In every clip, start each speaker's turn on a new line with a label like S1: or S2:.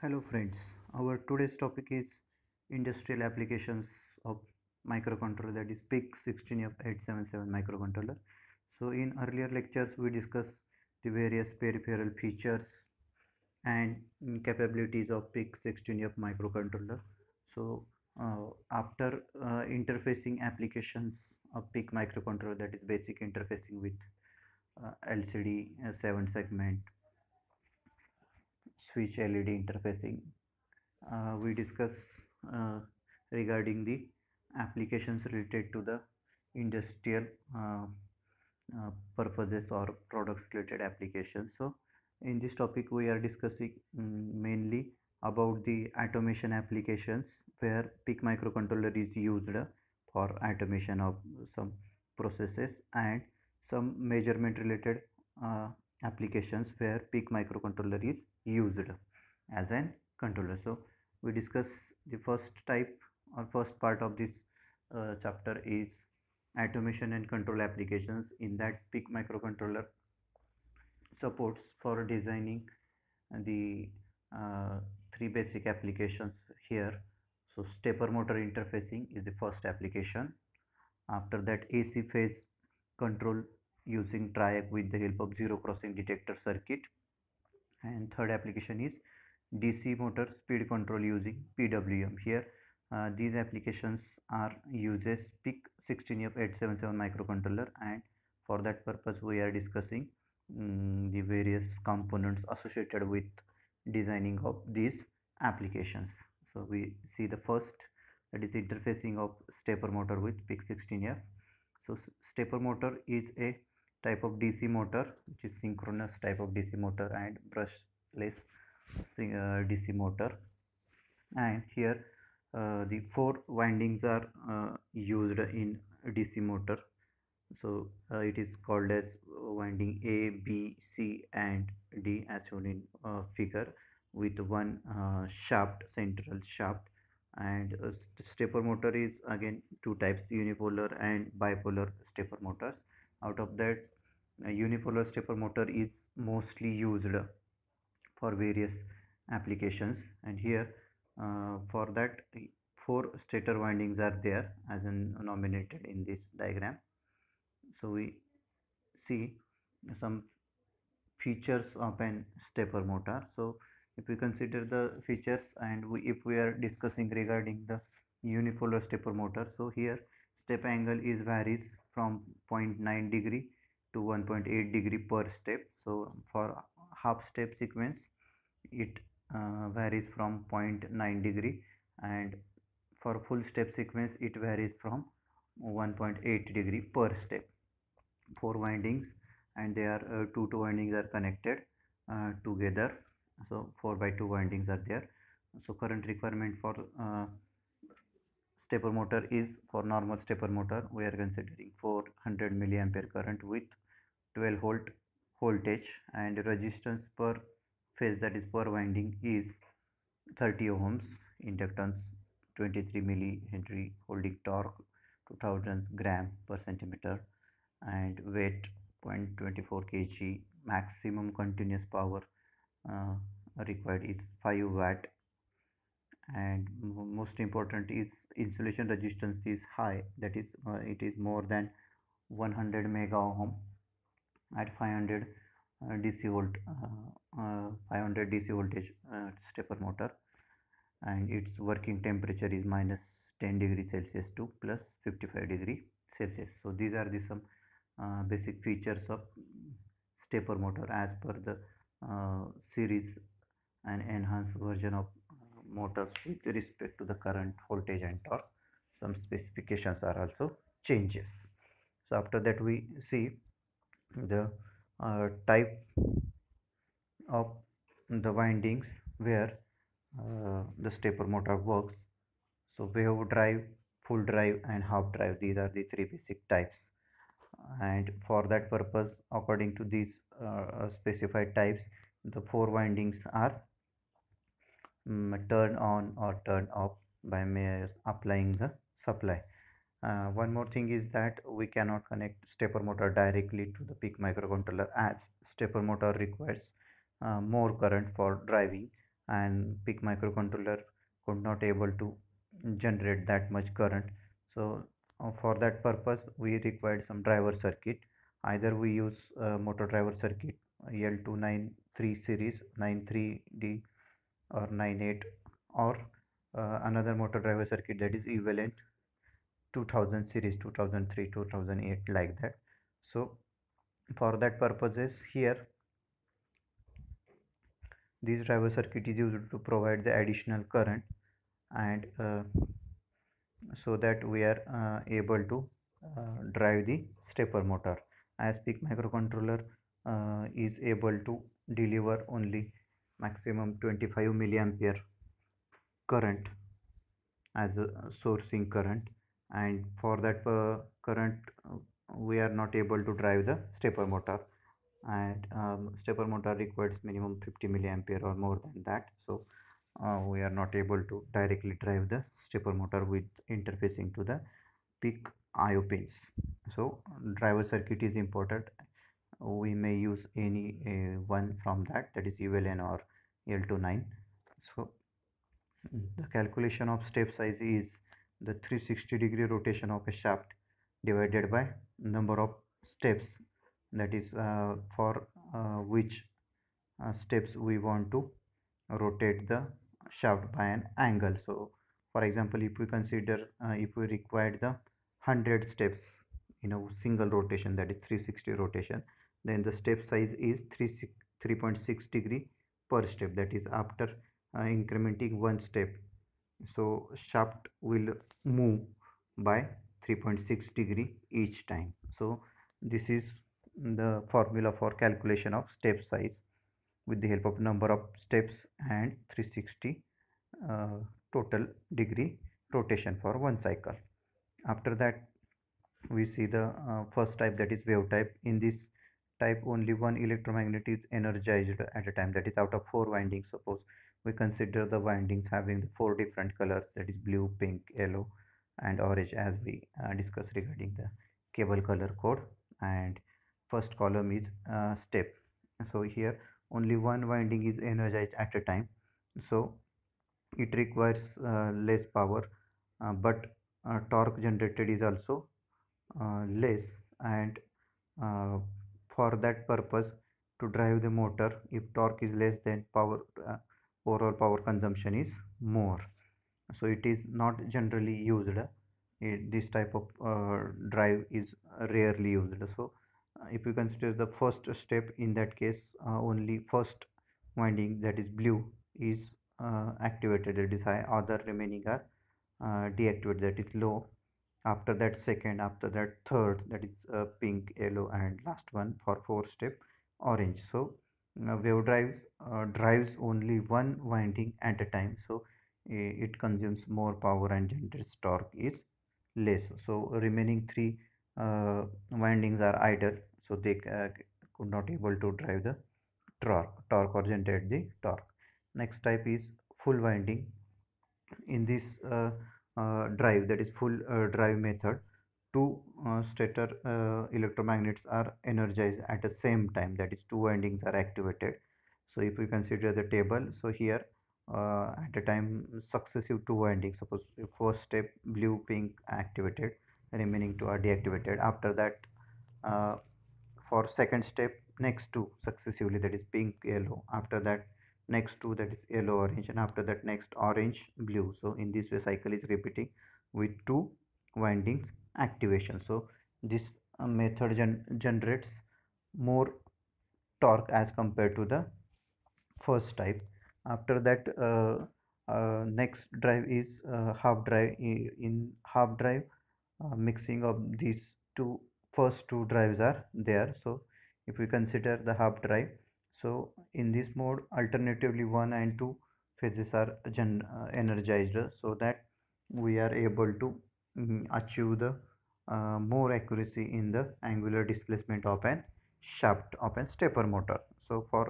S1: hello friends our today's topic is industrial applications of microcontroller that is PIC 16F877 microcontroller so in earlier lectures we discussed the various peripheral features and capabilities of PIC 16F microcontroller so uh, after uh, interfacing applications of PIC microcontroller that is basic interfacing with uh, LCD uh, 7 segment switch LED interfacing. Uh, we discuss uh, regarding the applications related to the industrial uh, uh purposes or products related applications. So in this topic we are discussing um, mainly about the automation applications where PIC microcontroller is used for automation of some processes and some measurement related uh, applications where PIC microcontroller is used as an controller so we discuss the first type or first part of this uh, chapter is automation and control applications in that PIC microcontroller supports for designing the uh, three basic applications here so stepper motor interfacing is the first application after that AC phase control using TRIAC with the help of zero crossing detector circuit and third application is DC motor speed control using PWM here uh, these applications are uses PIC 16F877 microcontroller and for that purpose we are discussing um, the various components associated with designing of these applications so we see the first that is interfacing of stepper motor with PIC 16F so stepper motor is a type of DC motor which is synchronous type of DC motor and brushless uh, DC motor and here uh, the four windings are uh, used in DC motor so uh, it is called as winding A, B, C and D as shown in uh, figure with one shaft central shaft and stepper motor is again two types unipolar and bipolar stepper motors out of that unipolar stepper motor is mostly used for various applications and here uh, for that four stator windings are there as in nominated in this diagram so we see some features of an stepper motor so if we consider the features and we, if we are discussing regarding the unipolar stepper motor so here step angle is varies from 0.9 degree to 1.8 degree per step so for half step sequence it uh, varies from 0.9 degree and for full step sequence it varies from 1.8 degree per step four windings and they are uh, two two windings are connected uh, together so 4 by 2 windings are there so current requirement for uh, stepper motor is for normal stepper motor we are considering 400 milliampere current with 12 volt voltage and resistance per phase that is per winding is 30 ohms inductance 23 millihenry holding torque 2000 gram per centimeter and weight 0.24 kg maximum continuous power uh, required is 5 watt and most important is insulation resistance is high that is uh, it is more than 100 mega ohm at 500 uh, dc volt uh, uh 500 dc voltage uh, stepper motor and its working temperature is minus 10 degree celsius to plus 55 degree celsius so these are the some uh, basic features of stepper motor as per the series and enhanced version of motors with respect to the current voltage and torque some specifications are also changes so after that we see the uh, type of the windings where uh, the stepper motor works so wave drive full drive and half drive these are the three basic types and for that purpose according to these uh, specified types the four windings are um, turn on or turn off by applying the supply uh, one more thing is that we cannot connect stepper motor directly to the peak microcontroller as stepper motor requires uh, more current for driving and peak microcontroller could not able to generate that much current so uh, for that purpose we required some driver circuit either we use uh, motor driver circuit L293 series 93D or 98 or uh, another motor driver circuit that is equivalent 2000 series 2003 2008 like that so for that purposes here this driver circuit is used to provide the additional current and uh, so that we are uh, able to uh, drive the stepper motor as peak microcontroller uh, is able to deliver only maximum 25 milliampere current as a sourcing current and for that uh, current uh, we are not able to drive the stepper motor and um, stepper motor requires minimum 50 milliampere or more than that so uh, we are not able to directly drive the stepper motor with interfacing to the peak IO pins so driver circuit is important we may use any uh, one from that that is ULN or L to 9 so the calculation of step size is the 360 degree rotation of a shaft divided by number of steps that is uh, for uh, which uh, steps we want to rotate the shaft by an angle so for example if we consider uh, if we required the 100 steps in a single rotation that is 360 rotation then the step size is 3.6 degree per step that is after uh, incrementing one step so shaft will move by 3.6 degree each time so this is the formula for calculation of step size with the help of number of steps and 360 uh, total degree rotation for one cycle after that we see the uh, first type that is wave type in this type only one electromagnet is energized at a time that is out of four windings suppose we consider the windings having the four different colors that is blue pink yellow and orange as we uh, discussed regarding the cable color code and first column is uh, step so here only one winding is energized at a time so it requires uh, less power uh, but uh, torque generated is also uh, less and uh, for that purpose to drive the motor if torque is less then power uh, overall power consumption is more so it is not generally used it, eh, this type of uh, drive is rarely used so uh, if you consider the first step in that case uh, only first winding that is blue is uh, activated it is high uh, other remaining are deactivated that is low after that second after that third that is uh, pink yellow and last one for four step orange so uh, wave drives uh, drives only one winding at a time so it consumes more power and generates torque is less so remaining three uh, windings are idle so they uh, could not able to drive the torque torque or generate the torque next type is full winding in this uh, uh, drive that is full uh, drive method two uh, stator electromagnets are energized at the same time that is two windings are activated so if we consider the table so here uh, at a time successive two windings suppose first step blue pink activated remaining two are deactivated after that uh, for second step next two successively that is pink yellow after that next two that is yellow orange and after that next orange blue so in this way cycle is repeating with two windings activation so this uh, method gen generates more torque as compared to the first type after that uh, uh, next drive is uh, half drive in half drive uh, mixing of these two first two drives are there so if we consider the half drive so in this mode alternatively 1 and 2 phases are uh, energized so that we are able to mm, achieve the uh, more accuracy in the angular displacement of an shaft of a stepper motor so for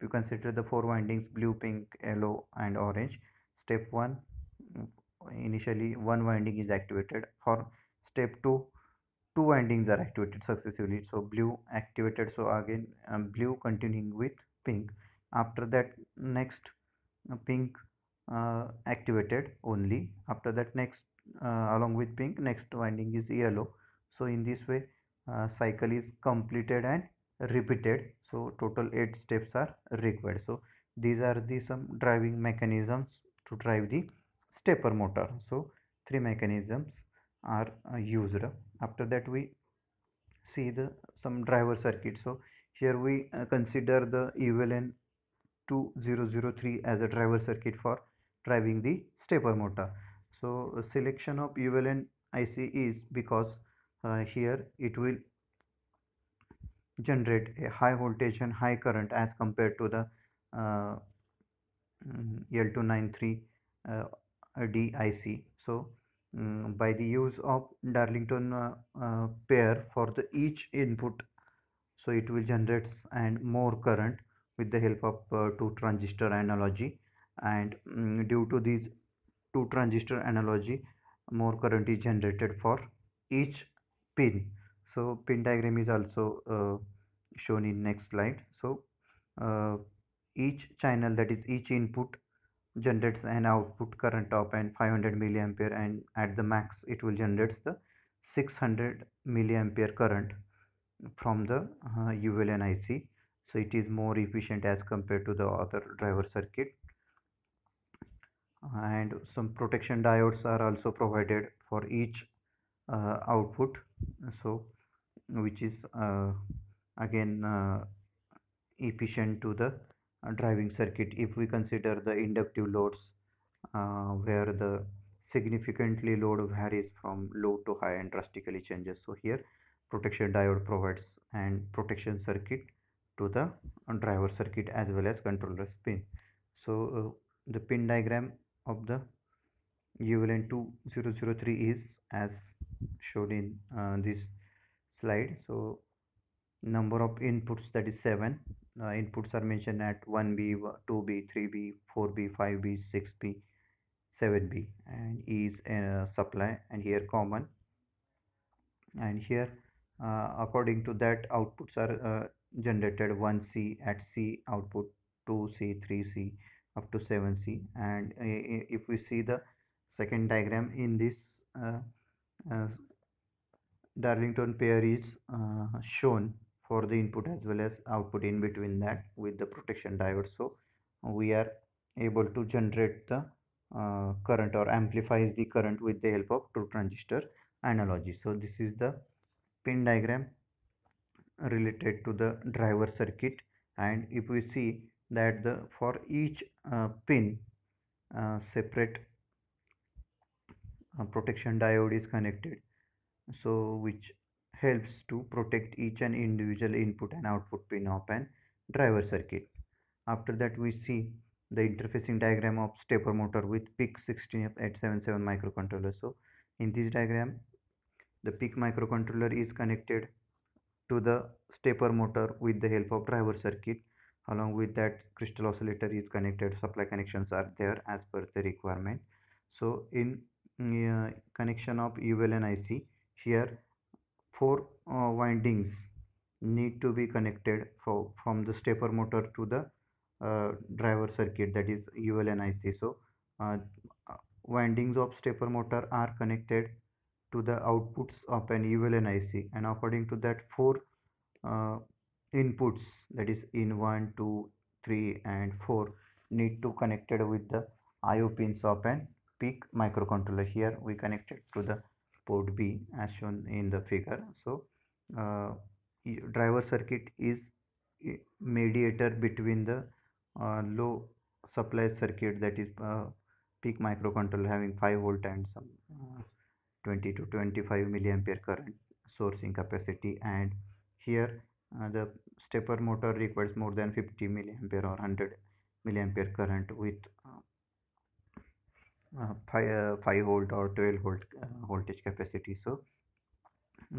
S1: you consider the four windings blue pink yellow and orange step 1 mm, initially one winding is activated for step 2 two windings are activated successively so blue activated so again um, blue continuing with pink after that next uh, pink uh, activated only after that next uh, along with pink next winding is yellow so in this way uh, cycle is completed and repeated so total eight steps are required so these are the some driving mechanisms to drive the stepper motor so three mechanisms are uh, used after that we see the some driver circuit so here we uh, consider the EVLN 2003 as a driver circuit for driving the stepper motor so selection of EVLN IC is because uh, here it will generate a high voltage and high current as compared to the uh, mm, L293 uh, DIC so um, by the use of Darlington uh, uh, pair for the each input so it will generate and more current with the help of uh, two transistor analogy and um, due to these two transistor analogy more current is generated for each pin so pin diagram is also uh, shown in next slide so uh, each channel that is each input generates an output current of and 500 milliampere and at the max it will generate the 600 milliampere current from the uh, ULN IC so it is more efficient as compared to the other driver circuit and some protection diodes are also provided for each uh, output so which is uh, again uh, efficient to the uh, driving circuit if we consider the inductive loads uh, where the significantly load varies from low to high and drastically changes so here protection diode provides and protection circuit to the driver circuit as well as controller pin so uh, the pin diagram of the ULN 2003 is as shown in uh, this slide so number of inputs that is 7 uh, inputs are mentioned at 1b 2b 3b 4b 5b 6b 7b and e is a uh, supply and here common and here uh, according to that outputs are uh, generated 1c at c output 2c 3c up to 7c and uh, if we see the second diagram in this darlington pair is shown for the input as well as output in between that with the protection diode so we are able to generate the uh, current or amplifies the current with the help of two transistor analogy so this is the pin diagram related to the driver circuit and if we see that the for each uh, pin uh, separate uh, protection diode is connected so which helps to protect each and individual input and output pin of and driver circuit. After that we see the interfacing diagram of stepper motor with PIC 16877 microcontroller. So in this diagram the PIC microcontroller is connected to the stepper motor with the help of driver circuit along with that crystal oscillator is connected supply connections are there as per the requirement so in uh, connection of UL and IC here four uh, windings need to be connected for, from the stepper motor to the uh, driver circuit that is UL and IC. So uh, uh, windings of stepper motor are connected to the outputs of an UL and IC and according to that four uh, inputs that is in 1, 2, 3 and 4 need to connected with the IO pins of an PIC microcontroller. Here we connected to the port B as shown in the figure. So uh, driver circuit is mediator between the uh, low supply circuit that is uh, peak microcontroller having 5 volt and some uh, 20 to 25 milliampere current sourcing capacity and here uh, the stepper motor requires more than 50 milliampere or 100 milliampere current with uh, 5, uh, 5 volt or 12 volt uh, voltage capacity so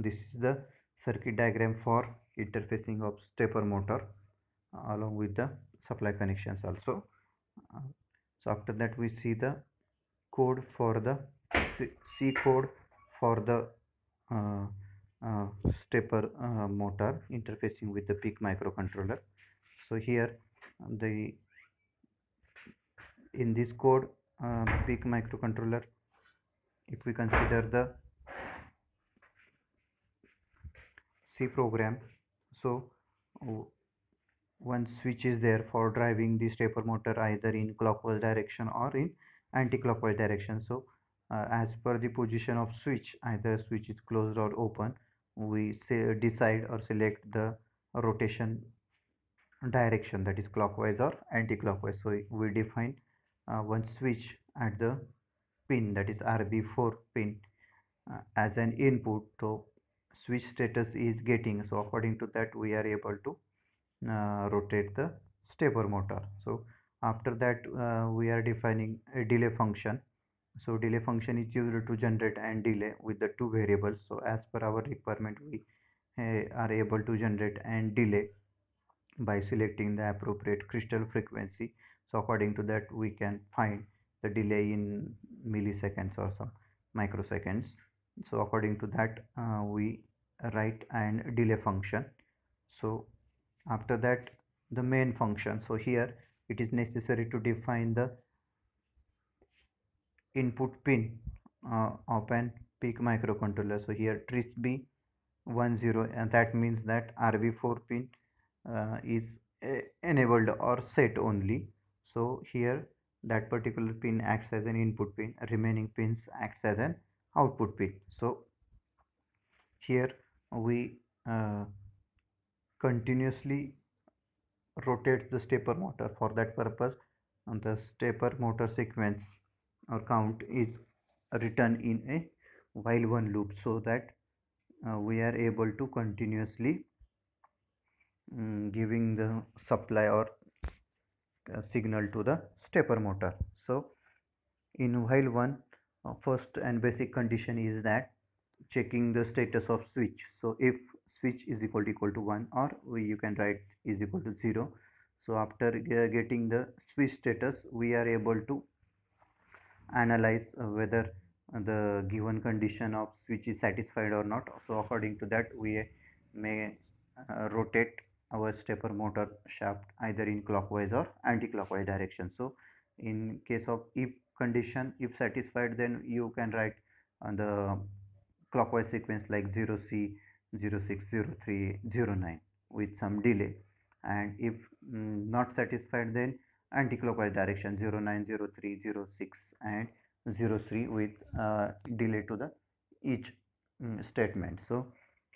S1: this is the circuit diagram for interfacing of stepper motor uh, along with the supply connections also so after that we see the code for the C, C code for the uh, uh, stepper uh, motor interfacing with the PIC microcontroller so here the in this code a um, big microcontroller if we consider the C program so one switch is there for driving the stepper motor either in clockwise direction or in anti-clockwise direction so uh, as per the position of switch either switch is closed or open we say decide or select the rotation direction that is clockwise or anti-clockwise so we define uh, one switch at the pin that is RB4 pin uh, as an input so switch status is getting so according to that we are able to uh, rotate the stepper motor so after that uh, we are defining a delay function so delay function is used to generate and delay with the two variables so as per our requirement we uh, are able to generate and delay by selecting the appropriate crystal frequency so according to that we can find the delay in milliseconds or some microseconds so according to that uh, we write and delay function so after that the main function so here it is necessary to define the input pin uh, of an microcontroller so here trisb 10 and that means that rb4 pin uh, is uh, enabled or set only so here that particular pin acts as an input pin remaining pins acts as an output pin so here we uh, continuously rotates the stepper motor for that purpose and the stepper motor sequence or count is written in a while one loop so that uh, we are able to continuously um, giving the supply or uh, signal to the stepper motor so in while one uh, first and basic condition is that checking the status of switch so if switch is equal to equal to 1 or you can write is equal to 0 so after getting the switch status we are able to analyze uh, whether the given condition of switch is satisfied or not so according to that we may rotate our stepper motor shaft either in clockwise or anti-clockwise direction so in case of if condition if satisfied then you can write on uh, the clockwise sequence like 0c 0603 09 with some delay and if mm, not satisfied then anti-clockwise direction 0903 06 and 03 with uh, delay to the each mm, statement so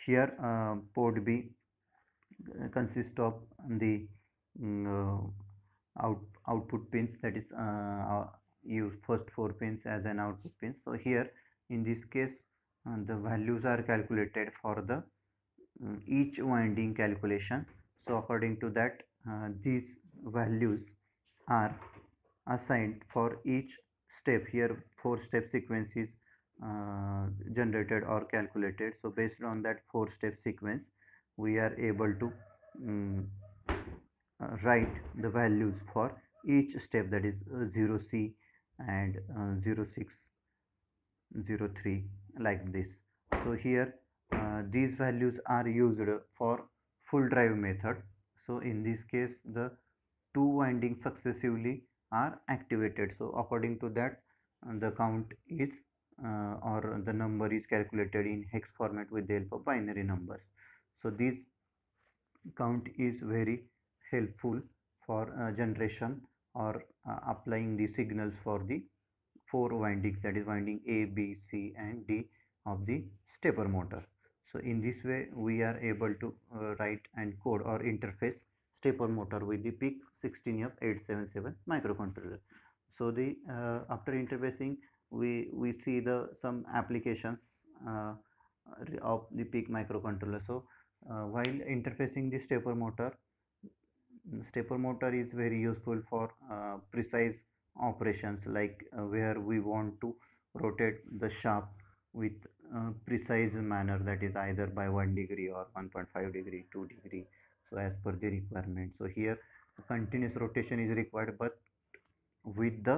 S1: here uh, port b consist of the mm, uh, out, output pins that is uh, use uh, first four pins as an output pin so here in this case uh, the values are calculated for the mm, each winding calculation so according to that uh, these values are assigned for each step here four step sequence is uh, generated or calculated so based on that four step sequence we are able to um, write the values for each step that is 0c uh, and uh, 06 03 like this so here uh, these values are used for full drive method so in this case the two windings successively are activated so according to that the count is uh, or the number is calculated in hex format with the help of binary numbers so these count is very helpful for uh, generation or uh, applying the signals for the four windings that is winding A, B, C and D of the stepper motor. So in this way we are able to uh, write and code or interface stepper motor with the PIC 16F877 microcontroller. So the uh, after interfacing we we see the some applications uh, of the PIC microcontroller. So uh, while interfacing the stepper motor stepper motor is very useful for uh, precise operations like uh, where we want to rotate the shaft with uh, precise manner that is either by 1 degree or 1.5 degree 2 degree so as per the requirement so here continuous rotation is required but with the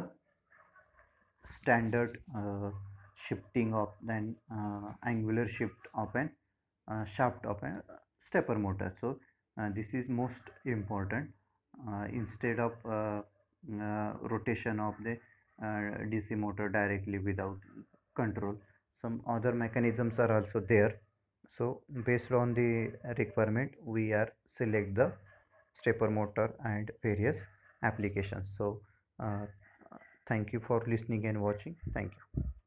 S1: standard uh, shifting of an uh, angular shift of an uh, shaft of a stepper motor so uh, this is most important uh, instead of rotation of the DC motor directly without control some other mechanisms are also there so based on the requirement we are select the stepper motor and various applications so uh, thank you for listening and watching thank you